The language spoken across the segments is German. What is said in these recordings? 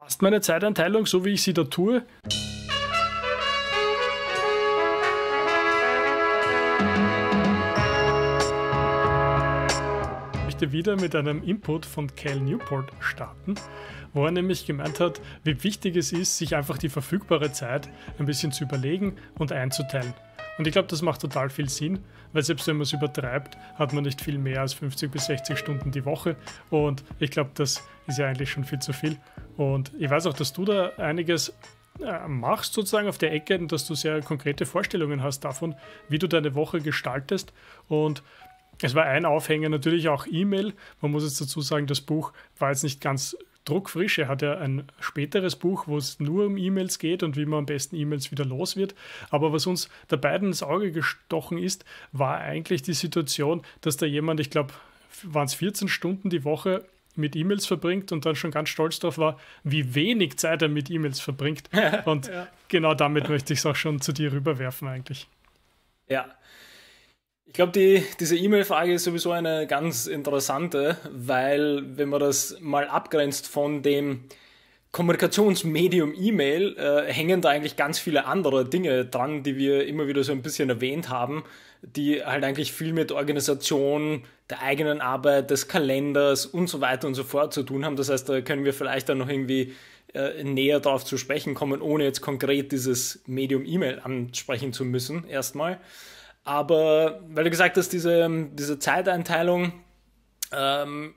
Passt meine Zeitanteilung, so wie ich sie da tue? Ich möchte wieder mit einem Input von Cal Newport starten, wo er nämlich gemeint hat, wie wichtig es ist, sich einfach die verfügbare Zeit ein bisschen zu überlegen und einzuteilen. Und ich glaube, das macht total viel Sinn, weil selbst wenn man es übertreibt, hat man nicht viel mehr als 50 bis 60 Stunden die Woche. Und ich glaube, das ist ja eigentlich schon viel zu viel. Und ich weiß auch, dass du da einiges äh, machst sozusagen auf der Ecke und dass du sehr konkrete Vorstellungen hast davon, wie du deine Woche gestaltest. Und es war ein Aufhänger natürlich auch E-Mail. Man muss jetzt dazu sagen, das Buch war jetzt nicht ganz druckfrisch. Er hat ja ein späteres Buch, wo es nur um E-Mails geht und wie man am besten E-Mails wieder los wird. Aber was uns da beiden ins Auge gestochen ist, war eigentlich die Situation, dass da jemand, ich glaube, waren es 14 Stunden die Woche mit E-Mails verbringt und dann schon ganz stolz darauf war, wie wenig Zeit er mit E-Mails verbringt. Und ja. genau damit möchte ich es auch schon zu dir rüberwerfen eigentlich. Ja. Ich glaube, die, diese E-Mail-Frage ist sowieso eine ganz interessante, weil wenn man das mal abgrenzt von dem Kommunikationsmedium E-Mail, äh, hängen da eigentlich ganz viele andere Dinge dran, die wir immer wieder so ein bisschen erwähnt haben die halt eigentlich viel mit Organisation, der eigenen Arbeit, des Kalenders und so weiter und so fort zu tun haben. Das heißt, da können wir vielleicht dann noch irgendwie äh, näher darauf zu sprechen kommen, ohne jetzt konkret dieses Medium E-Mail ansprechen zu müssen, erstmal. Aber weil du gesagt hast, diese, diese Zeiteinteilung ähm,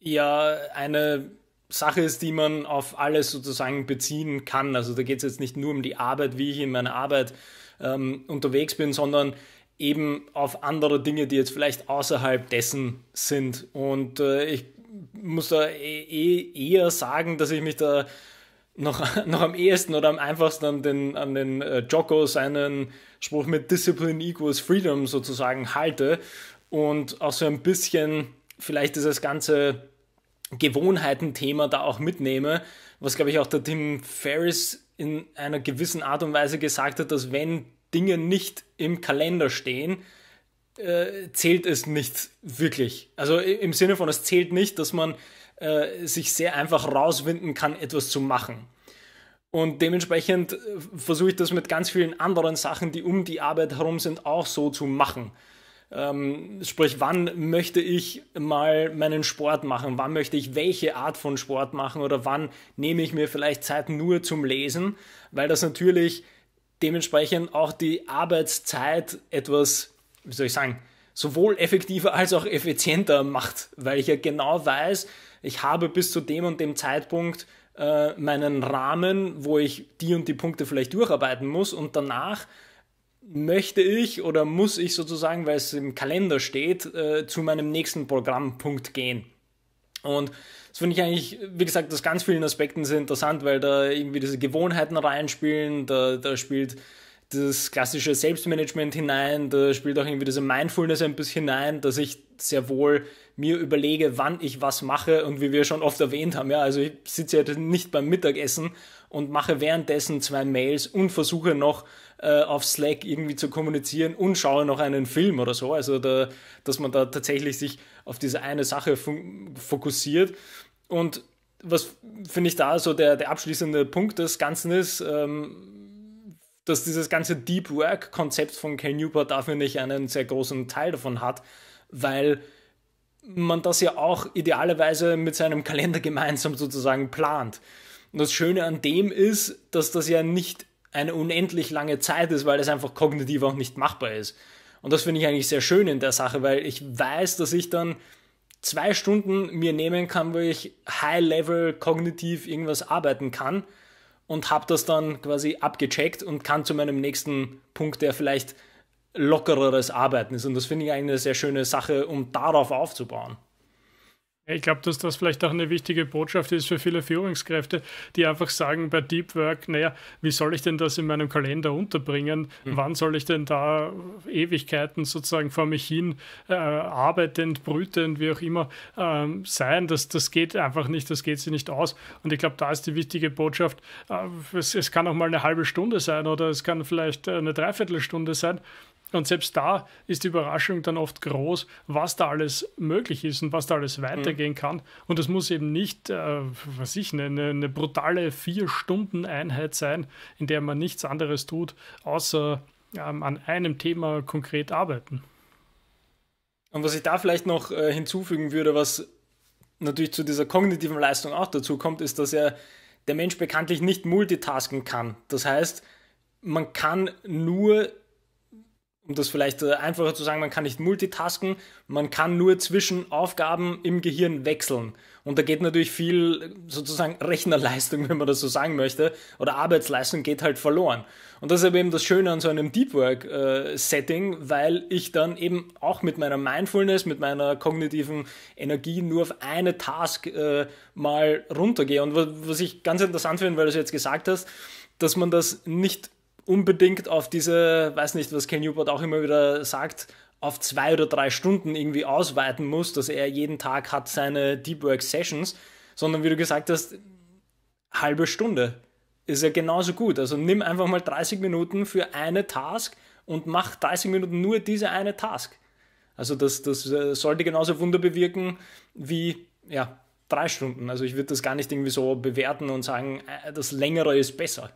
ja eine Sache ist, die man auf alles sozusagen beziehen kann. Also da geht es jetzt nicht nur um die Arbeit, wie ich in meiner Arbeit ähm, unterwegs bin, sondern eben auf andere Dinge, die jetzt vielleicht außerhalb dessen sind. Und äh, ich muss da eh, eher sagen, dass ich mich da noch, noch am ehesten oder am einfachsten an den, an den äh, Jocko seinen Spruch mit Discipline equals Freedom sozusagen halte und auch so ein bisschen vielleicht dieses ganze Gewohnheitenthema da auch mitnehme, was glaube ich auch der Tim Ferris in einer gewissen Art und Weise gesagt hat, dass wenn Dinge nicht im Kalender stehen, äh, zählt es nicht wirklich. Also im Sinne von, es zählt nicht, dass man äh, sich sehr einfach rauswinden kann, etwas zu machen. Und dementsprechend äh, versuche ich das mit ganz vielen anderen Sachen, die um die Arbeit herum sind, auch so zu machen. Ähm, sprich, wann möchte ich mal meinen Sport machen? Wann möchte ich welche Art von Sport machen? Oder wann nehme ich mir vielleicht Zeit nur zum Lesen? Weil das natürlich dementsprechend auch die Arbeitszeit etwas, wie soll ich sagen, sowohl effektiver als auch effizienter macht, weil ich ja genau weiß, ich habe bis zu dem und dem Zeitpunkt äh, meinen Rahmen, wo ich die und die Punkte vielleicht durcharbeiten muss und danach möchte ich oder muss ich sozusagen, weil es im Kalender steht, äh, zu meinem nächsten Programmpunkt gehen. Und das finde ich eigentlich, wie gesagt, aus ganz vielen Aspekten sehr interessant, weil da irgendwie diese Gewohnheiten reinspielen, da, da spielt das klassische Selbstmanagement hinein, da spielt auch irgendwie diese Mindfulness ein bisschen hinein, dass ich sehr wohl mir überlege, wann ich was mache und wie wir schon oft erwähnt haben, ja, also ich sitze ja nicht beim Mittagessen und mache währenddessen zwei Mails und versuche noch äh, auf Slack irgendwie zu kommunizieren und schaue noch einen Film oder so, also da, dass man da tatsächlich sich auf diese eine Sache fokussiert. Und was finde ich da so der, der abschließende Punkt des Ganzen ist, ähm, dass dieses ganze Deep Work-Konzept von Ken Newport dafür nicht einen sehr großen Teil davon hat, weil man das ja auch idealerweise mit seinem Kalender gemeinsam sozusagen plant. Und das Schöne an dem ist, dass das ja nicht eine unendlich lange Zeit ist, weil das einfach kognitiv auch nicht machbar ist. Und das finde ich eigentlich sehr schön in der Sache, weil ich weiß, dass ich dann zwei Stunden mir nehmen kann, wo ich high-level kognitiv irgendwas arbeiten kann und habe das dann quasi abgecheckt und kann zu meinem nächsten Punkt, der vielleicht lockereres Arbeiten ist. Und das finde ich eigentlich eine sehr schöne Sache, um darauf aufzubauen. Ich glaube, dass das vielleicht auch eine wichtige Botschaft ist für viele Führungskräfte, die einfach sagen bei Deep Work, naja, wie soll ich denn das in meinem Kalender unterbringen? Mhm. Wann soll ich denn da Ewigkeiten sozusagen vor mich hin äh, arbeitend, brütend, wie auch immer ähm, sein? Das, das geht einfach nicht, das geht sie nicht aus. Und ich glaube, da ist die wichtige Botschaft, äh, es, es, kann auch mal eine halbe Stunde sein oder es kann vielleicht äh, eine Dreiviertelstunde sein, und selbst da ist die Überraschung dann oft groß, was da alles möglich ist und was da alles weitergehen mhm. kann. Und das muss eben nicht, äh, was ich, nenne, eine brutale Vier-Stunden-Einheit sein, in der man nichts anderes tut, außer ähm, an einem Thema konkret arbeiten. Und was ich da vielleicht noch äh, hinzufügen würde, was natürlich zu dieser kognitiven Leistung auch dazu kommt, ist, dass er der Mensch bekanntlich nicht multitasken kann. Das heißt, man kann nur um das vielleicht äh, einfacher zu sagen, man kann nicht multitasken, man kann nur zwischen Aufgaben im Gehirn wechseln. Und da geht natürlich viel äh, sozusagen Rechnerleistung, wenn man das so sagen möchte, oder Arbeitsleistung geht halt verloren. Und das ist eben das Schöne an so einem Deep Work-Setting, äh, weil ich dann eben auch mit meiner Mindfulness, mit meiner kognitiven Energie nur auf eine Task äh, mal runtergehe. Und was ich ganz interessant finde, weil du es jetzt gesagt hast, dass man das nicht unbedingt auf diese, weiß nicht, was Ken Newport auch immer wieder sagt, auf zwei oder drei Stunden irgendwie ausweiten muss, dass er jeden Tag hat seine Deep Work Sessions, sondern wie du gesagt hast, halbe Stunde ist ja genauso gut. Also nimm einfach mal 30 Minuten für eine Task und mach 30 Minuten nur diese eine Task. Also das, das äh, sollte genauso Wunder bewirken wie ja, drei Stunden. Also ich würde das gar nicht irgendwie so bewerten und sagen, äh, das längere ist besser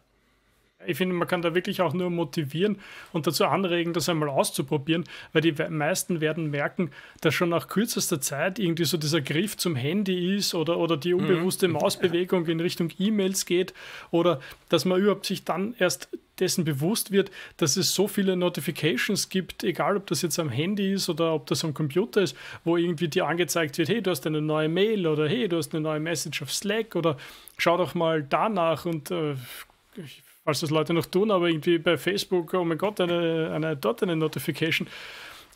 ich finde, man kann da wirklich auch nur motivieren und dazu anregen, das einmal auszuprobieren, weil die meisten werden merken, dass schon nach kürzester Zeit irgendwie so dieser Griff zum Handy ist oder, oder die mhm. unbewusste Mausbewegung in Richtung E-Mails geht oder dass man überhaupt sich dann erst dessen bewusst wird, dass es so viele Notifications gibt, egal ob das jetzt am Handy ist oder ob das am Computer ist, wo irgendwie dir angezeigt wird, hey, du hast eine neue Mail oder hey, du hast eine neue Message auf Slack oder schau doch mal danach und äh, ich falls das Leute noch tun, aber irgendwie bei Facebook, oh mein Gott, eine, eine, dort eine Notification.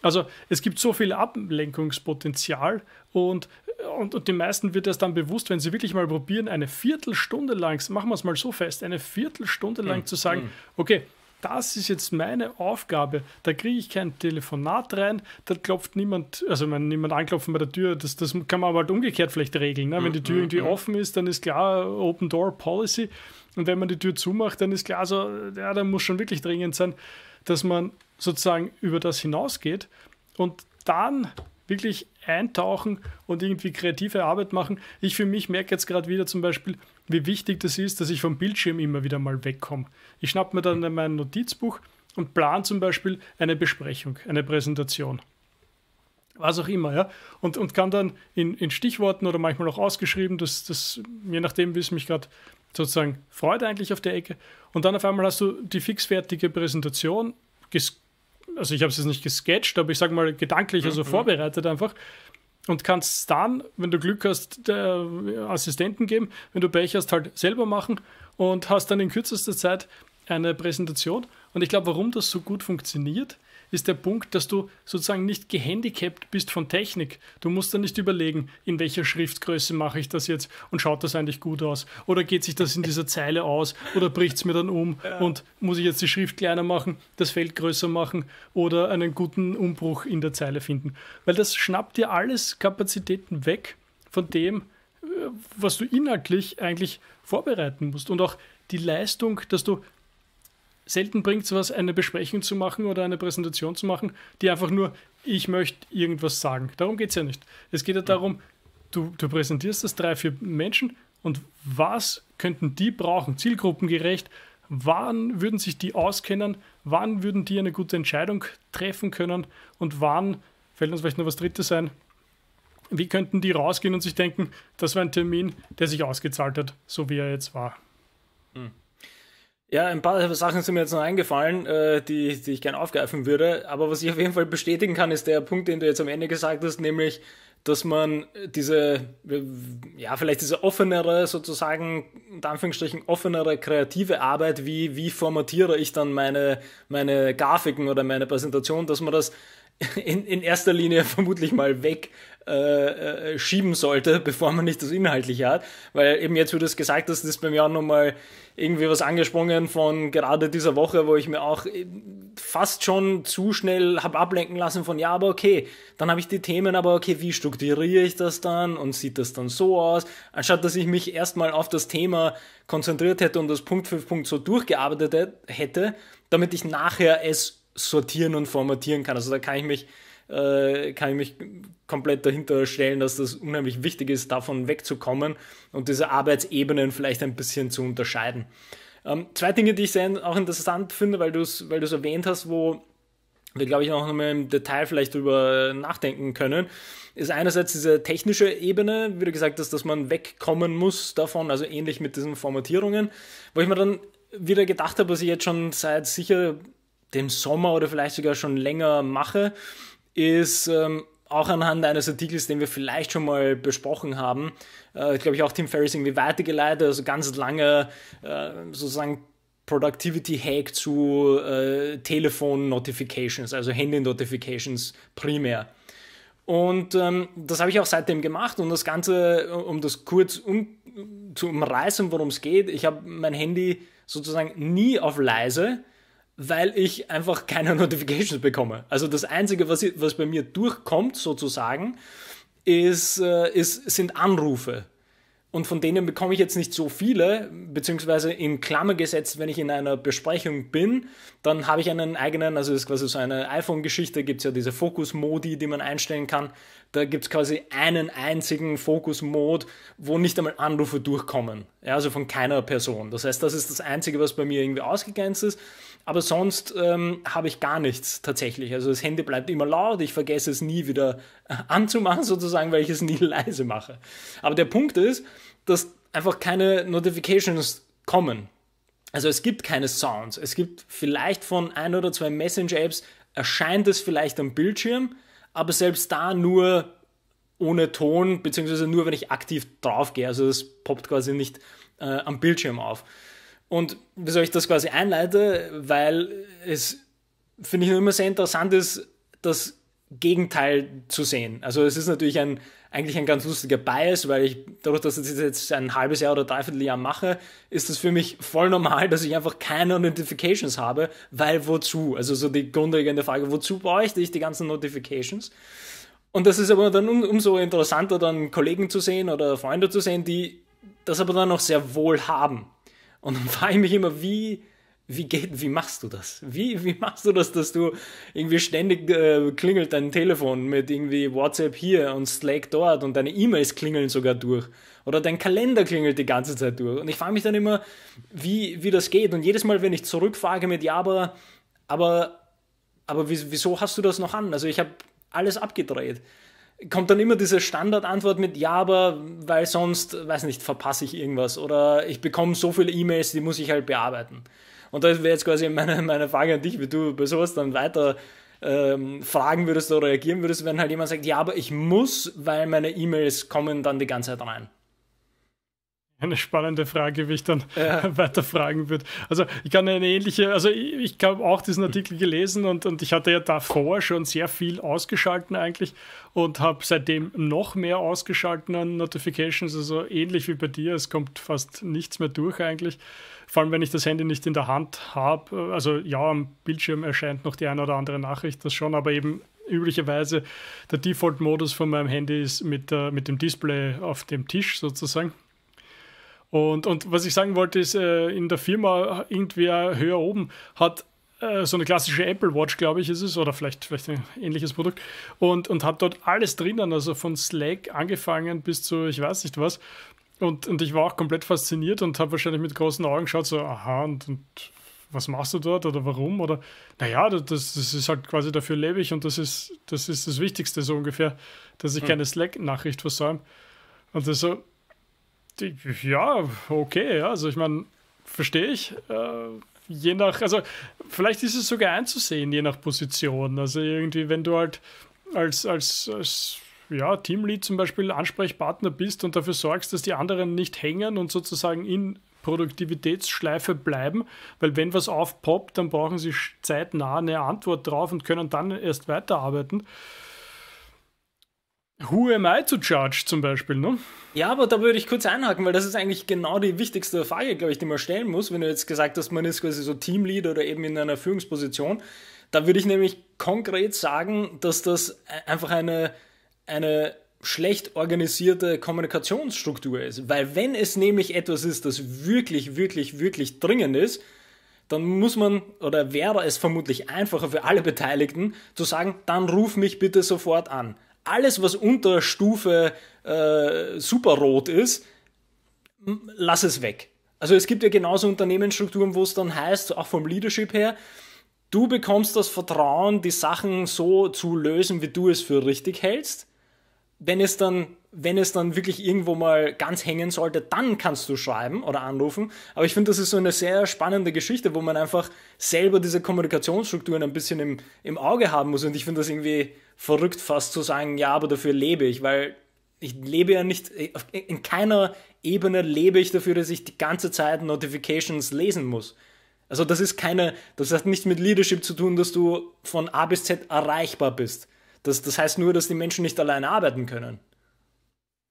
Also es gibt so viel Ablenkungspotenzial und, und, und den meisten wird das dann bewusst, wenn sie wirklich mal probieren, eine Viertelstunde lang, machen wir es mal so fest, eine Viertelstunde lang mhm. zu sagen, mhm. okay, das ist jetzt meine Aufgabe. Da kriege ich kein Telefonat rein, da klopft niemand, also wenn niemand anklopfen bei der Tür, das, das kann man aber halt umgekehrt vielleicht regeln. Ne? Wenn die Tür mhm. irgendwie mhm. offen ist, dann ist klar Open Door Policy. Und wenn man die Tür zumacht, dann ist klar, so, also, ja, da muss schon wirklich dringend sein, dass man sozusagen über das hinausgeht und dann wirklich eintauchen und irgendwie kreative Arbeit machen. Ich für mich merke jetzt gerade wieder zum Beispiel, wie wichtig das ist, dass ich vom Bildschirm immer wieder mal wegkomme. Ich schnappe mir dann mein Notizbuch und plan zum Beispiel eine Besprechung, eine Präsentation. Was auch immer, ja. Und, und kann dann in, in Stichworten oder manchmal auch ausgeschrieben, dass das, je nachdem, wie es mich gerade sozusagen Freude eigentlich auf der Ecke. Und dann auf einmal hast du die fixfertige Präsentation, also ich habe es jetzt nicht gesketcht, aber ich sage mal gedanklich, also mhm. vorbereitet einfach. Und kannst dann, wenn du Glück hast, der Assistenten geben, wenn du Pech hast, halt selber machen und hast dann in kürzester Zeit eine Präsentation. Und ich glaube, warum das so gut funktioniert, ist der Punkt, dass du sozusagen nicht gehandicapt bist von Technik. Du musst dann nicht überlegen, in welcher Schriftgröße mache ich das jetzt und schaut das eigentlich gut aus? Oder geht sich das in dieser Zeile aus? Oder bricht es mir dann um? Und muss ich jetzt die Schrift kleiner machen, das Feld größer machen oder einen guten Umbruch in der Zeile finden? Weil das schnappt dir alles Kapazitäten weg von dem, äh, was du inhaltlich eigentlich vorbereiten musst. Und auch die Leistung, dass du selten bringt es was, eine Besprechung zu machen oder eine Präsentation zu machen, die einfach nur, ich möchte irgendwas sagen. Darum geht es ja nicht. Es geht ja mhm. darum, du, du präsentierst das drei, vier Menschen und was könnten die brauchen, zielgruppengerecht, wann würden sich die auskennen, wann würden die eine gute Entscheidung treffen können und wann, fällt uns vielleicht noch was Drittes ein, wie könnten die rausgehen und sich denken, das war ein Termin, der sich ausgezahlt hat, so wie er jetzt war. Mhm. Ja, ein paar Sachen sind mir jetzt noch eingefallen, äh, die, die ich gerne aufgreifen würde. Aber was ich auf jeden Fall bestätigen kann, ist der Punkt, den du jetzt am Ende gesagt hast, nämlich, dass man diese, ja, vielleicht diese offenere, sozusagen, in Anführungsstrichen, offenere kreative Arbeit, wie, wie formatiere ich dann meine, meine Grafiken oder meine Präsentation, dass man das in, in erster Linie vermutlich mal weg äh, äh, schieben sollte, bevor man nicht das Inhaltliche hat. Weil eben jetzt, wie du es gesagt hast, ist bei mir auch nochmal irgendwie was angesprungen von gerade dieser Woche, wo ich mir auch äh, fast schon zu schnell habe ablenken lassen von, ja, aber okay, dann habe ich die Themen, aber okay, wie strukturiere ich das dann und sieht das dann so aus, anstatt dass ich mich erstmal auf das Thema konzentriert hätte und das Punkt für Punkt so durchgearbeitet hätte, damit ich nachher es sortieren und formatieren kann. Also da kann ich mich äh, kann ich mich komplett dahinter stellen, dass das unheimlich wichtig ist, davon wegzukommen und diese Arbeitsebenen vielleicht ein bisschen zu unterscheiden. Ähm, zwei Dinge, die ich sehr auch interessant finde, weil du es weil erwähnt hast, wo wir, glaube ich, noch mal im Detail vielleicht drüber nachdenken können, ist einerseits diese technische Ebene, wie du gesagt hast, dass man wegkommen muss davon, also ähnlich mit diesen Formatierungen, wo ich mir dann wieder gedacht habe, was ich jetzt schon seit sicher dem Sommer oder vielleicht sogar schon länger mache, ist ähm, auch anhand eines Artikels, den wir vielleicht schon mal besprochen haben, äh, glaube ich, auch Tim Ferriss irgendwie weitergeleitet, also ganz lange äh, sozusagen Productivity-Hack zu äh, Telefon-Notifications, also Handy-Notifications primär. Und ähm, das habe ich auch seitdem gemacht und das Ganze, äh, um das kurz um, zu umreißen, worum es geht, ich habe mein Handy sozusagen nie auf leise, weil ich einfach keine Notifications bekomme. Also das Einzige, was, ich, was bei mir durchkommt sozusagen, ist, äh, ist, sind Anrufe. Und von denen bekomme ich jetzt nicht so viele, beziehungsweise in Klammer gesetzt, wenn ich in einer Besprechung bin, dann habe ich einen eigenen, also das ist quasi so eine iPhone-Geschichte, gibt es ja diese Fokus-Modi, die man einstellen kann. Da gibt es quasi einen einzigen Fokus-Mod, wo nicht einmal Anrufe durchkommen. Ja, also von keiner Person. Das heißt, das ist das Einzige, was bei mir irgendwie ausgegrenzt ist. Aber sonst ähm, habe ich gar nichts tatsächlich. Also das Handy bleibt immer laut, ich vergesse es nie wieder äh, anzumachen sozusagen, weil ich es nie leise mache. Aber der Punkt ist, dass einfach keine Notifications kommen. Also es gibt keine Sounds. Es gibt vielleicht von ein oder zwei Messenger-Apps erscheint es vielleicht am Bildschirm, aber selbst da nur ohne Ton, beziehungsweise nur wenn ich aktiv draufgehe. Also es poppt quasi nicht äh, am Bildschirm auf. Und wieso ich das quasi einleite, weil es, finde ich, nur immer sehr interessant ist, das Gegenteil zu sehen. Also es ist natürlich ein, eigentlich ein ganz lustiger Bias, weil ich, dadurch, dass ich das jetzt ein halbes Jahr oder dreiviertel Jahr mache, ist es für mich voll normal, dass ich einfach keine Notifications habe, weil wozu? Also so die grundlegende Frage, wozu bräuchte ich die ganzen Notifications? Und das ist aber dann um, umso interessanter, dann Kollegen zu sehen oder Freunde zu sehen, die das aber dann noch sehr wohl haben. Und dann frage ich mich immer, wie, wie geht, wie machst du das? Wie, wie machst du das, dass du irgendwie ständig äh, klingelt dein Telefon mit irgendwie WhatsApp hier und Slack dort und deine E-Mails klingeln sogar durch. Oder dein Kalender klingelt die ganze Zeit durch. Und ich frage mich dann immer, wie, wie das geht. Und jedes Mal, wenn ich zurückfrage mit, ja, aber, aber, aber wieso hast du das noch an? Also ich habe alles abgedreht kommt dann immer diese Standardantwort mit Ja, aber weil sonst, weiß nicht, verpasse ich irgendwas oder ich bekomme so viele E-Mails, die muss ich halt bearbeiten. Und da wäre jetzt quasi meine, meine Frage an dich, wie du bei sowas dann weiter ähm, fragen würdest oder reagieren würdest, wenn halt jemand sagt, ja, aber ich muss, weil meine E-Mails kommen dann die ganze Zeit rein eine spannende Frage, wie ich dann ja. fragen würde. Also ich kann eine ähnliche, also ich, ich habe auch diesen Artikel gelesen und, und ich hatte ja davor schon sehr viel ausgeschalten eigentlich und habe seitdem noch mehr ausgeschalten an Notifications, also ähnlich wie bei dir, es kommt fast nichts mehr durch eigentlich. Vor allem, wenn ich das Handy nicht in der Hand habe. Also ja, am Bildschirm erscheint noch die eine oder andere Nachricht, das schon, aber eben üblicherweise der Default-Modus von meinem Handy ist mit, äh, mit dem Display auf dem Tisch sozusagen. Und, und was ich sagen wollte, ist, äh, in der Firma, äh, irgendwer höher oben hat äh, so eine klassische Apple Watch, glaube ich, ist es, oder vielleicht, vielleicht ein ähnliches Produkt, und, und hat dort alles drinnen, also von Slack angefangen bis zu, ich weiß nicht was. Und, und ich war auch komplett fasziniert und habe wahrscheinlich mit großen Augen geschaut, so, aha, und, und was machst du dort oder warum? Oder, naja, das, das ist halt quasi dafür lebe ich und das ist das, ist das Wichtigste so ungefähr, dass ich hm. keine Slack-Nachricht versäume. Und das so, ja, okay. Also ich meine, verstehe ich. Äh, je nach, also vielleicht ist es sogar einzusehen, je nach Position. Also irgendwie, wenn du halt als, als, als ja, Teamlead zum Beispiel Ansprechpartner bist und dafür sorgst, dass die anderen nicht hängen und sozusagen in Produktivitätsschleife bleiben, weil wenn was aufpoppt, dann brauchen sie zeitnah eine Antwort drauf und können dann erst weiterarbeiten. Who am I to charge zum Beispiel, ne? Ja, aber da würde ich kurz einhaken, weil das ist eigentlich genau die wichtigste Frage, glaube ich, die man stellen muss, wenn du jetzt gesagt hast, man ist quasi so Teamlead oder eben in einer Führungsposition. Da würde ich nämlich konkret sagen, dass das e-, einfach eine, eine schlecht organisierte Kommunikationsstruktur ist. Weil wenn es nämlich etwas ist, das wirklich, wirklich, wirklich dringend ist, dann muss man oder wäre es vermutlich einfacher für alle Beteiligten zu sagen, dann ruf mich bitte sofort an alles, was unter Stufe äh, rot ist, lass es weg. Also es gibt ja genauso Unternehmensstrukturen, wo es dann heißt, auch vom Leadership her, du bekommst das Vertrauen, die Sachen so zu lösen, wie du es für richtig hältst wenn es dann wenn es dann wirklich irgendwo mal ganz hängen sollte, dann kannst du schreiben oder anrufen. Aber ich finde, das ist so eine sehr spannende Geschichte, wo man einfach selber diese Kommunikationsstrukturen ein bisschen im, im Auge haben muss. Und ich finde das irgendwie verrückt, fast zu sagen, ja, aber dafür lebe ich, weil ich lebe ja nicht, äh, in keiner Ebene lebe ich dafür, dass ich die ganze Zeit Notifications lesen muss. Also das ist keine, das hat nichts mit Leadership zu tun, dass du von A bis Z erreichbar bist das, das heißt nur, dass die Menschen nicht alleine arbeiten können.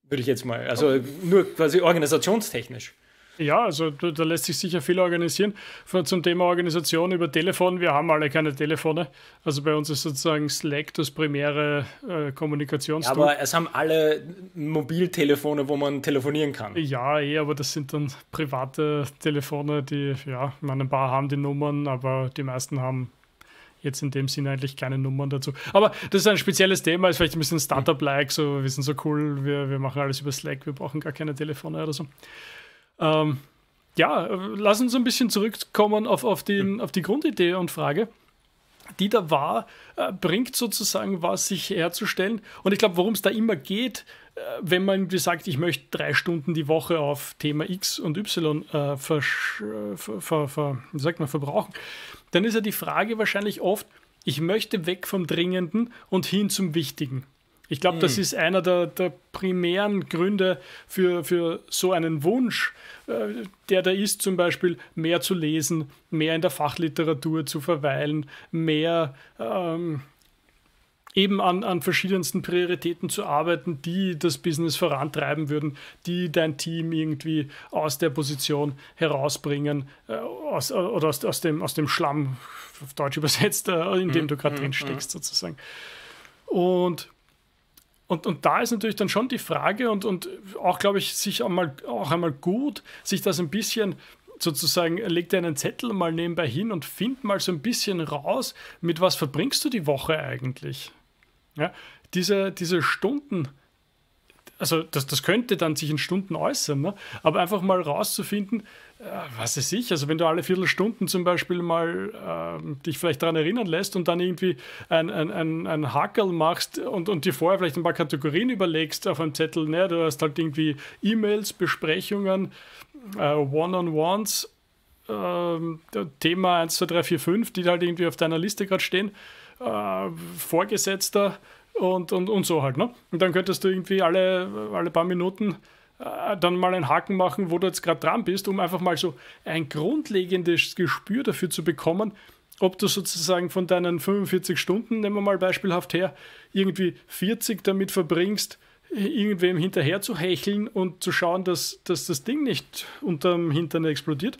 Würde ich jetzt mal. Also nur quasi organisationstechnisch. Ja, also da, lässt sich sicher viel organisieren. Zum Thema Organisation über Telefon, wir haben alle keine Telefone. Also bei uns ist sozusagen Slack das primäre äh, Kommunikationstool. Ja, aber es haben alle Mobiltelefone, wo man telefonieren kann. Ja, eh, aber das sind dann private Telefone, die, ja, ich meine, ein paar haben die Nummern, aber die meisten haben jetzt in dem Sinne eigentlich keine Nummern dazu. Aber das ist ein spezielles Thema, ist vielleicht ein bisschen Startup-like, so wir sind so cool, wir, wir machen alles über Slack, wir brauchen gar keine Telefone oder so. Ähm, ja, lass uns ein bisschen zurückkommen auf, auf, den, auf die Grundidee und Frage die da war, äh, bringt sozusagen was, sich herzustellen. Und ich glaube, worum es da immer geht, äh, wenn man irgendwie sagt, ich möchte drei Stunden die Woche auf Thema X und Y äh, ver, äh, ver, ver, ver, wie sagt man, verbrauchen, dann ist ja die Frage wahrscheinlich oft, ich möchte weg vom Dringenden und hin zum Wichtigen. Ich glaube, das hm. ist einer der, der, primären Gründe für, für so einen Wunsch, äh, der da ist, zum Beispiel mehr zu lesen, mehr in der Fachliteratur zu verweilen, mehr ähm, eben an, an verschiedensten Prioritäten zu arbeiten, die das Business vorantreiben würden, die dein Team irgendwie aus der Position herausbringen äh, aus, äh, oder aus, aus, dem, aus dem Schlamm, auf Deutsch übersetzt, äh, in dem mhm, du gerade mhm, drin steckst mhm. sozusagen. Und und, und da ist natürlich dann schon die Frage und, und auch, glaube ich, sich einmal, auch einmal gut, sich das ein bisschen sozusagen, leg dir einen Zettel mal nebenbei hin und find mal so ein bisschen raus, mit was verbringst du die Woche eigentlich? Ja, diese, diese Stunden, also das, das könnte dann sich in Stunden äußern, ne? aber einfach mal rauszufinden, äh, was weiß ich, also wenn du alle Viertelstunden zum Beispiel mal äh, dich vielleicht daran erinnern lässt und dann irgendwie ein, ein, ein, ein Hackerl machst und, und dir vorher vielleicht ein paar Kategorien überlegst auf einem Zettel, ne? du hast halt irgendwie E-Mails, Besprechungen, äh, One-on-Ones, ähm, Thema 1, 2, 3, 4, 5, die halt irgendwie auf deiner Liste gerade stehen äh, Vorgesetzter und, und, und so halt. Ne? Und dann könntest du irgendwie alle, alle paar Minuten äh, dann mal einen Haken machen, wo du jetzt gerade dran bist, um einfach mal so ein grundlegendes Gespür dafür zu bekommen, ob du sozusagen von deinen 45 Stunden, nehmen wir mal beispielhaft her, irgendwie 40 damit verbringst, irgendwem hinterher zu hecheln und zu schauen, dass, dass das Ding nicht unterm Hintern explodiert.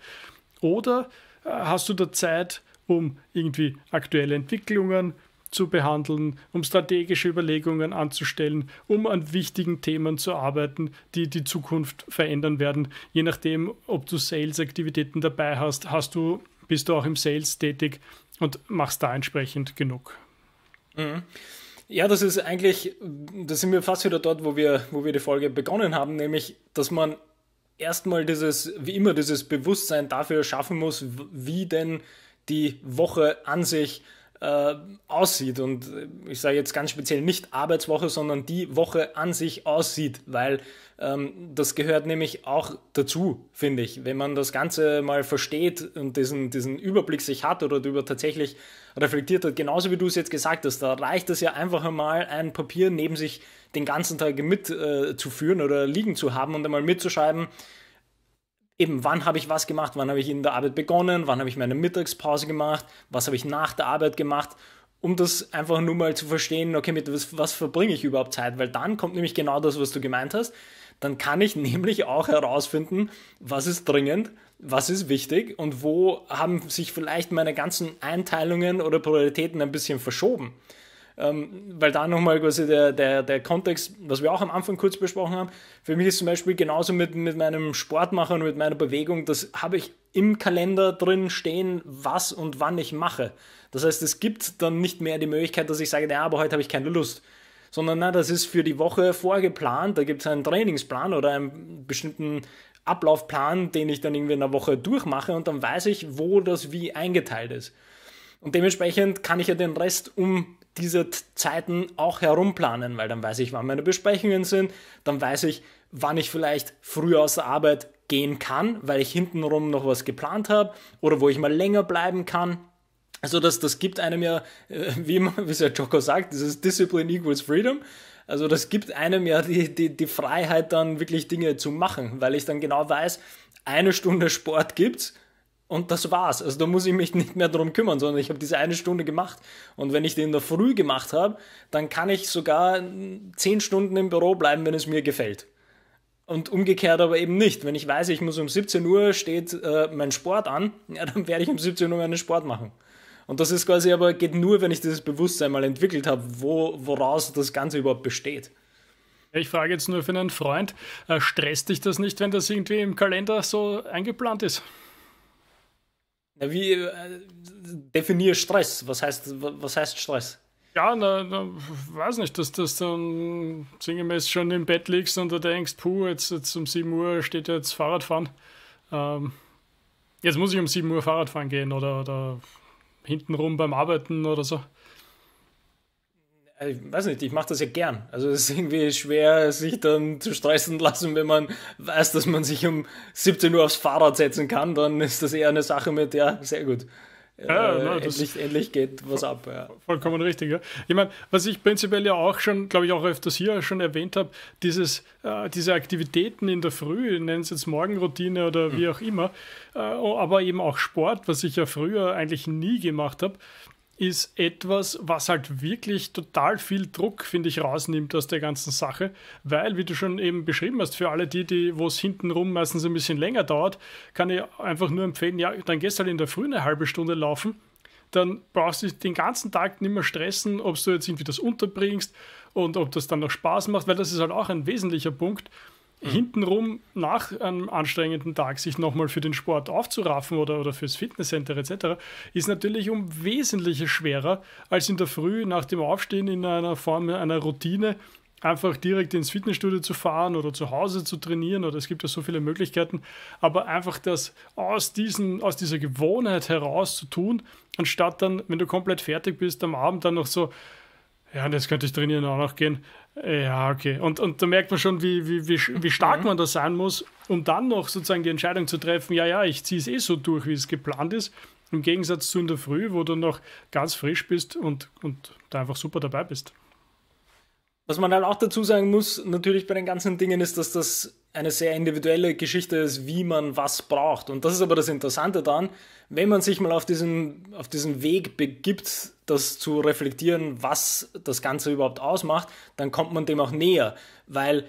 Oder äh, hast du da Zeit, um irgendwie aktuelle Entwicklungen zu behandeln, um strategische Überlegungen anzustellen, um an wichtigen Themen zu arbeiten, die die Zukunft verändern werden. Je nachdem, ob du Sales-Aktivitäten dabei hast, hast du, bist du auch im Sales tätig und machst da entsprechend genug. Mhm. Ja, das ist eigentlich, da sind wir fast wieder dort, wo wir, wo wir die Folge begonnen haben, nämlich, dass man erstmal dieses, wie immer, dieses Bewusstsein dafür schaffen muss, wie denn die Woche an sich äh, aussieht. Und ich sage jetzt ganz speziell nicht Arbeitswoche, sondern die Woche an sich aussieht, weil ähm, das gehört nämlich auch dazu, finde ich. Wenn man das Ganze mal versteht und diesen, diesen Überblick sich hat oder darüber tatsächlich reflektiert hat, genauso wie du es jetzt gesagt hast, da reicht es ja einfach einmal, ein Papier neben sich den ganzen Tag mitzuführen äh, oder liegen zu haben und einmal mitzuschreiben, eben, wann habe ich was gemacht, wann habe ich in der Arbeit begonnen, wann habe ich meine Mittagspause gemacht, was habe ich nach der Arbeit gemacht, um das einfach nur mal zu verstehen, okay, mit was, was verbringe ich überhaupt Zeit, weil dann kommt nämlich genau das, was du gemeint hast. Dann kann ich nämlich auch herausfinden, was ist dringend, was ist wichtig und wo haben sich vielleicht meine ganzen Einteilungen oder Prioritäten ein bisschen verschoben. Ähm, weil da nochmal quasi der, der, der Kontext, was wir auch am Anfang kurz besprochen haben, für mich ist zum Beispiel genauso mit, mit meinem Sportmacher und mit meiner Bewegung, das habe ich im Kalender drin stehen, was und wann ich mache. Das heißt, es gibt dann nicht mehr die Möglichkeit, dass ich sage, ja, aber heute habe ich keine Lust. Sondern na, das ist für die Woche vorgeplant, da gibt es einen Trainingsplan oder einen bestimmten Ablaufplan, den ich dann irgendwie in der Woche durchmache und dann weiß ich, wo das wie eingeteilt ist. Und dementsprechend kann ich ja den Rest um diese Zeiten auch herumplanen, weil dann weiß ich, wann meine Besprechungen sind, dann weiß ich, wann ich vielleicht früh aus der Arbeit gehen kann, weil ich hintenrum noch was geplant habe oder wo ich mal länger bleiben kann. Also das, das gibt einem ja, äh, wie, wie es ja Joko sagt, dieses Discipline equals Freedom. Also das gibt einem ja die, die, die Freiheit dann wirklich Dinge zu machen, weil ich dann genau weiß, eine Stunde Sport gibt's und das war's. Also da muss ich mich nicht mehr drum kümmern, sondern ich habe diese eine Stunde gemacht. Und wenn ich die in der Früh gemacht habe, dann kann ich sogar zehn Stunden im Büro bleiben, wenn es mir gefällt. Und umgekehrt aber eben nicht. Wenn ich weiß, ich muss um 17 Uhr steht äh, mein Sport an, ja, dann werde ich um 17 Uhr meinen Sport machen. Und das ist quasi aber geht nur, wenn ich dieses Bewusstsein mal entwickelt habe, wo, woraus das Ganze überhaupt besteht. Ich frage jetzt nur für einen Freund, äh, stresst dich das nicht, wenn das irgendwie im Kalender so eingeplant ist? Äh, wie äh, definier Stress? Was heißt, was heißt Stress? Ja, na, na, weiß nicht, dass du dann sinngemäß schon im Bett liegst und du denkst, puh, jetzt, jetzt um 7 Uhr steht jetzt Fahrradfahren. Ähm, jetzt muss ich um 7 Uhr Fahrradfahren gehen oder, oder hintenrum beim Arbeiten oder so. Also ich weiß nicht, ich mache das ja gern. Also es ist irgendwie schwer, sich dann zu stressen lassen, wenn man weiß, dass man sich um 17 Uhr aufs Fahrrad setzen kann, dann ist das eher eine Sache mit, ja, sehr gut. Ja, äh, endlich, endlich geht was voll, ab. Ja. Vollkommen richtig. Ja. Ich meine, was ich prinzipiell ja auch schon, glaube ich, auch öfters hier schon erwähnt habe, dieses, äh, diese Aktivitäten in der Früh, nennen es jetzt Morgenroutine oder mhm. wie hm. auch immer, äh, aber eben auch Sport, was ich ja früher eigentlich nie gemacht habe ist etwas, was halt wirklich total viel Druck, finde ich, rausnimmt aus der ganzen Sache, weil, wie du schon eben beschrieben hast, für alle die, die wo es hintenrum meistens ein bisschen länger dauert, kann ich einfach nur empfehlen, ja, dann gehst halt in der Früh eine halbe Stunde laufen, dann brauchst du den ganzen Tag nicht mehr stressen, ob du jetzt irgendwie das unterbringst und ob das dann noch Spaß macht, weil das ist halt auch ein wesentlicher Punkt, Mhm. hintenrum nach einem anstrengenden Tag sich nochmal für den Sport aufzuraffen oder, oder fürs Fitnesscenter etc., ist natürlich um Wesentliches schwerer, als in der Früh nach dem Aufstehen in einer Form einer Routine einfach direkt ins Fitnessstudio zu fahren oder zu Hause zu trainieren oder es gibt ja so viele Möglichkeiten, aber einfach das aus, diesen, aus dieser Gewohnheit heraus zu tun, anstatt dann, wenn du komplett fertig bist, am Abend dann noch so, ja, und jetzt könnte ich trainieren auch noch gehen, ja, okay. Und, und da merkt man schon, wie, wie, wie, wie stark mhm. man da sein muss, um dann noch sozusagen die Entscheidung zu treffen, ja, ja, ich ziehe es eh so durch, wie es geplant ist. Im Gegensatz zu in der Früh, wo du noch ganz frisch bist und, und da einfach super dabei bist. Was man halt auch dazu sagen muss, natürlich bei den ganzen Dingen ist, dass das eine sehr individuelle Geschichte ist, wie man was braucht. Und das ist aber das Interessante daran, wenn man sich mal auf diesen, auf diesen Weg begibt, das zu reflektieren, was das Ganze überhaupt ausmacht, dann kommt man dem auch näher. Weil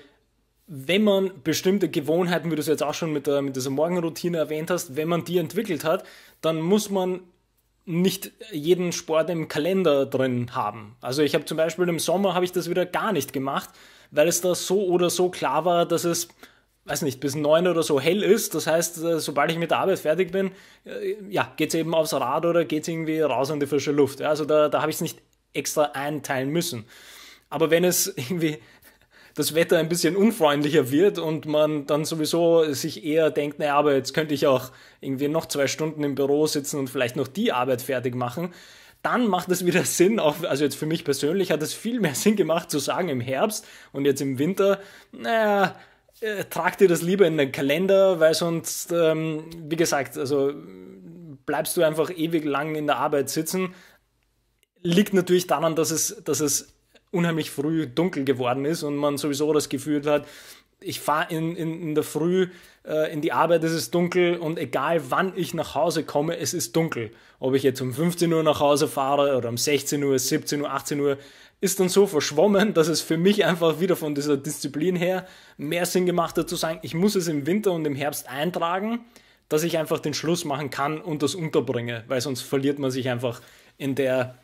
wenn man bestimmte Gewohnheiten, wie du es jetzt auch schon mit, der, mit dieser Morgenroutine erwähnt hast, wenn man die entwickelt hat, dann muss man nicht jeden Sport im Kalender drin haben. Also ich habe zum Beispiel im Sommer habe ich das wieder gar nicht gemacht, weil es da so oder so klar war, dass es weiß nicht, bis neun oder so hell ist. Das heißt, äh, sobald ich mit der Arbeit fertig bin, äh, ja, geht's eben aufs Rad oder geht's irgendwie raus in die frische Luft. Also da, da habe ich es nicht extra einteilen müssen. Aber wenn es irgendwie das Wetter ein bisschen unfreundlicher wird und man dann sowieso sich eher denkt, naja, aber jetzt könnte ich auch irgendwie noch zwei Stunden im Büro sitzen und vielleicht noch die Arbeit fertig machen, dann macht es wieder Sinn, auch, also jetzt für mich persönlich hat es viel mehr Sinn gemacht zu sagen im Herbst und jetzt im Winter, naja, äh, trag dir das lieber in den Kalender, weil sonst, ähm, wie gesagt, also bleibst du einfach ewig lang in der Arbeit sitzen. Liegt natürlich daran, dass es, dass es unheimlich früh dunkel geworden ist und man sowieso das Gefühl hat, ich fahre in, in, in der Früh äh, in die Arbeit, es ist dunkel und egal wann ich nach Hause komme, es ist dunkel. Ob ich jetzt um 15 Uhr nach Hause fahre oder um 16 Uhr, 17 Uhr, 18 Uhr, ist dann so verschwommen, dass es für mich einfach wieder von dieser Disziplin her mehr Sinn gemacht hat zu sagen, ich muss es im Winter und im Herbst eintragen, dass ich einfach den Schluss machen kann und das unterbringe, weil sonst verliert man sich einfach in der,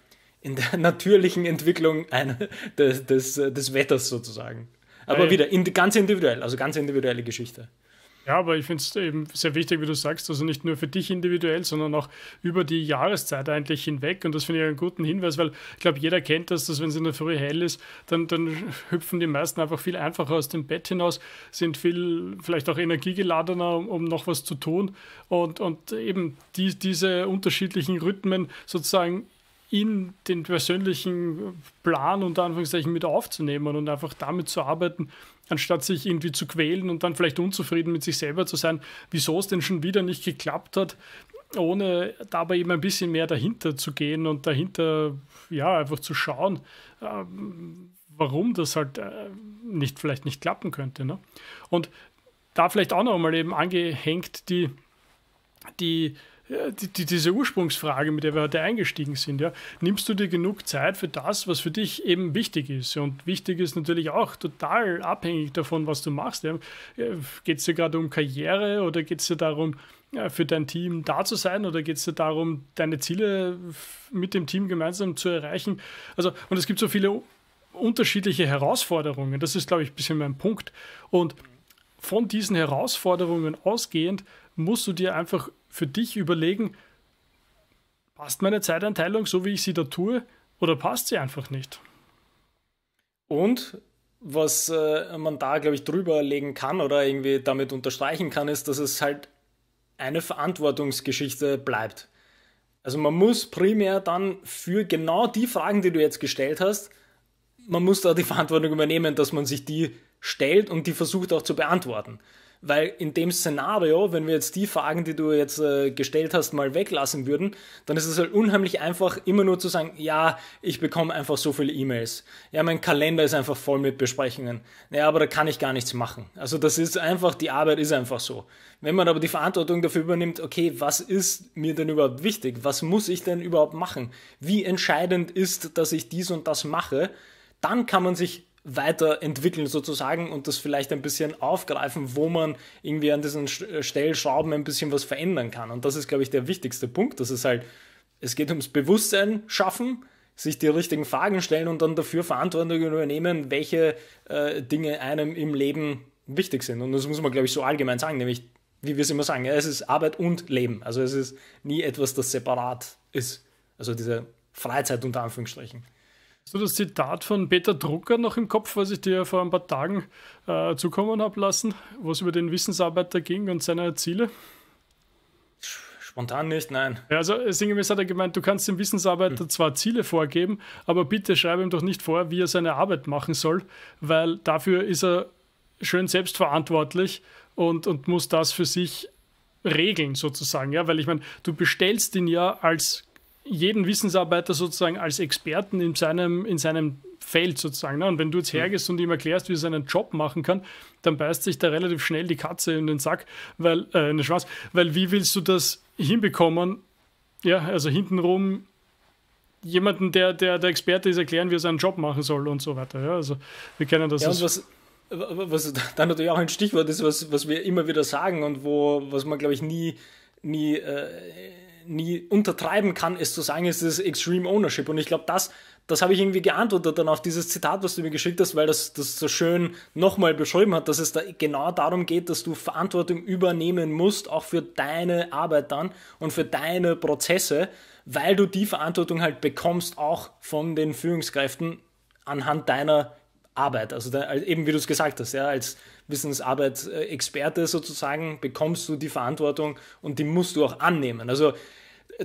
in der natürlichen Entwicklung einer, des, des, des Wetters sozusagen. Aber weil wieder in, ganz individuell, also ganz individuelle Geschichte. Ja, aber ich finde es eben sehr wichtig, wie du sagst, also nicht nur für dich individuell, sondern auch über die Jahreszeit eigentlich hinweg. Und das finde ich einen guten Hinweis, weil ich glaube, jeder kennt das, dass wenn es in der Früh hell ist, dann, dann hüpfen die meisten einfach viel einfacher aus dem Bett hinaus, sind viel vielleicht auch energiegeladener, um, um noch was zu tun. Und, und eben die, diese unterschiedlichen Rhythmen sozusagen in den persönlichen Plan unter Anführungszeichen mit aufzunehmen und einfach damit zu arbeiten, anstatt sich irgendwie zu quälen und dann vielleicht unzufrieden mit sich selber zu sein, wieso es denn schon wieder nicht geklappt hat, ohne dabei eben ein bisschen mehr dahinter zu gehen und dahinter ja einfach zu schauen, ähm, warum das halt äh, nicht vielleicht nicht klappen könnte. Ne? Und da vielleicht auch noch nochmal eben angehängt die, die die, die, diese Ursprungsfrage, mit der wir heute eingestiegen sind, ja, nimmst du dir genug Zeit für das, was für dich eben wichtig ist? Und wichtig ist natürlich auch total abhängig davon, was du machst. Ja. Äh, geht es dir gerade um Karriere oder geht es dir darum, äh, für dein Team da zu sein oder geht es dir darum, deine Ziele mit dem Team gemeinsam zu erreichen? Also, und es gibt so viele unterschiedliche Herausforderungen. Das ist, glaube ich, ein bisschen mein Punkt. Und von diesen Herausforderungen ausgehend musst du dir einfach für dich überlegen, passt meine Zeiteinteilung so, wie ich sie da tue, oder passt sie einfach nicht? Und was äh, man da, glaube ich, drüber legen kann oder irgendwie damit unterstreichen kann, ist, dass es halt eine Verantwortungsgeschichte bleibt. Also man muss primär dann für genau die Fragen, die du jetzt gestellt hast, man muss da die Verantwortung übernehmen, dass man sich die stellt und die versucht auch zu beantworten. Weil in dem Szenario, wenn wir jetzt die Fragen, die du jetzt äh, gestellt hast, mal weglassen würden, dann ist es halt unheimlich einfach, immer nur zu sagen, ja, ich bekomme einfach so viele E-Mails. Ja, mein Kalender ist einfach voll mit Besprechungen. Ja, aber da kann ich gar nichts machen. Also das ist einfach, die Arbeit ist einfach so. Wenn man aber die Verantwortung dafür übernimmt, okay, was ist mir denn überhaupt wichtig? Was muss ich denn überhaupt machen? Wie entscheidend ist, dass ich dies und das mache? Dann kann man sich weiterentwickeln sozusagen und das vielleicht ein bisschen aufgreifen, wo man irgendwie an diesen äh, Stellschrauben ein bisschen was verändern kann. Und das ist, glaube ich, der wichtigste Punkt. Das ist halt, es geht ums Bewusstsein schaffen, sich die richtigen Fragen stellen und dann dafür Verantwortung übernehmen, welche äh, Dinge einem im Leben wichtig sind. Und das muss man, glaube ich, so allgemein sagen, nämlich, wie wir es immer sagen, ja, es ist Arbeit und Leben. Also es ist nie etwas, das separat ist. Also diese Freizeit unter Anführungsstrichen. Hast du das Zitat von Peter Drucker noch im Kopf, was ich dir vor ein paar Tagen äh, zukommen habe lassen, wo es über den Wissensarbeiter ging und seine Ziele? Spontan nicht, nein. Ja, also sinngemäß hat er gemeint, du kannst dem Wissensarbeiter hm. zwar Ziele vorgeben, aber bitte schreibe ihm doch nicht vor, wie er seine Arbeit machen soll, weil dafür ist er schön selbstverantwortlich und, und muss das für sich regeln sozusagen, ja, weil ich meine, du bestellst ihn ja als jeden Wissensarbeiter sozusagen als Experten in seinem, in seinem Feld sozusagen. Ne? Und wenn du jetzt hergehst und ihm erklärst, wie er seinen Job machen kann, dann beißt sich da relativ schnell die Katze in den Sack, weil, äh, in den Schwanz, weil wie willst du das hinbekommen? Ja, also hintenrum jemanden, der, der der Experte ist, erklären, wie er seinen Job machen soll und so weiter. Ja, also wir kennen das. Ja, was, was dann natürlich auch ein Stichwort ist, was, was wir immer wieder sagen und wo, was man, glaube ich, nie, nie äh, nie untertreiben kann, es zu sagen, ist das Extreme Ownership. Und ich glaube, das, das habe ich irgendwie geantwortet dann auf dieses Zitat, was du mir geschickt hast, weil das, das so schön nochmal beschrieben hat, dass es da genau darum geht, dass du Verantwortung übernehmen musst, auch für deine Arbeit dann und für deine Prozesse, weil du die Verantwortung halt bekommst, auch von den Führungskräften anhand deiner Arbeit. Also da, also eben wie du es gesagt hast, ja, als Wissensarbeitsexperte äh, sozusagen bekommst du die Verantwortung und die musst du auch annehmen. Also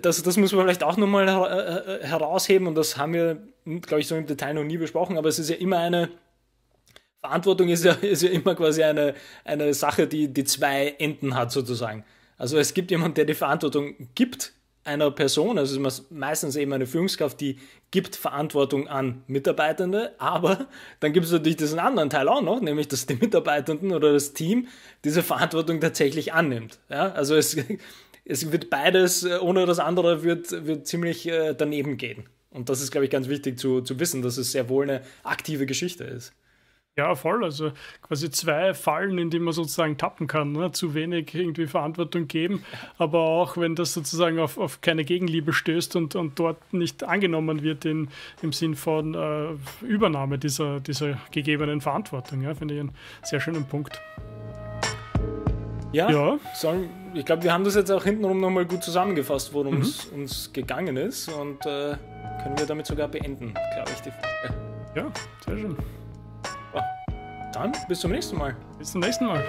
das, das muss man vielleicht auch nochmal äh, äh, herausheben und das haben wir, glaube ich, so im Detail noch nie besprochen, aber es ist ja immer eine, Verantwortung ist ja, ist ja immer quasi eine, eine Sache, die, die zwei Enden hat sozusagen. Also es gibt jemanden, der die Verantwortung gibt einer Person, also ist meistens eben eine Führungskraft, die gibt Verantwortung an Mitarbeitende, aber dann gibt es natürlich diesen anderen Teil auch noch, nämlich dass die Mitarbeitenden oder das Team diese Verantwortung tatsächlich annimmt. Ja? Also es es wird beides, äh, ohne das andere, wird, wird ziemlich äh, daneben gehen. Und das ist, glaube ich, ganz wichtig zu, zu wissen, dass es sehr wohl eine aktive Geschichte ist. Ja, voll. Also quasi zwei Fallen, in die man sozusagen tappen kann. Ne? Zu wenig irgendwie Verantwortung geben, aber auch wenn das sozusagen auf, auf keine Gegenliebe stößt und, und dort nicht angenommen wird in, im Sinn von äh, Übernahme dieser, dieser gegebenen Verantwortung. Ja? Finde ich einen sehr schönen Punkt. Ja, ja. Sagen, ich glaube, wir haben das jetzt auch hintenrum nochmal gut zusammengefasst, worum mhm. es mhm. uns gegangen ist. Und äh, können wir damit sogar beenden, glaube ich, die Frage. Ja, sehr schön. Oh, dann bis zum nächsten Mal. Bis zum nächsten Mal.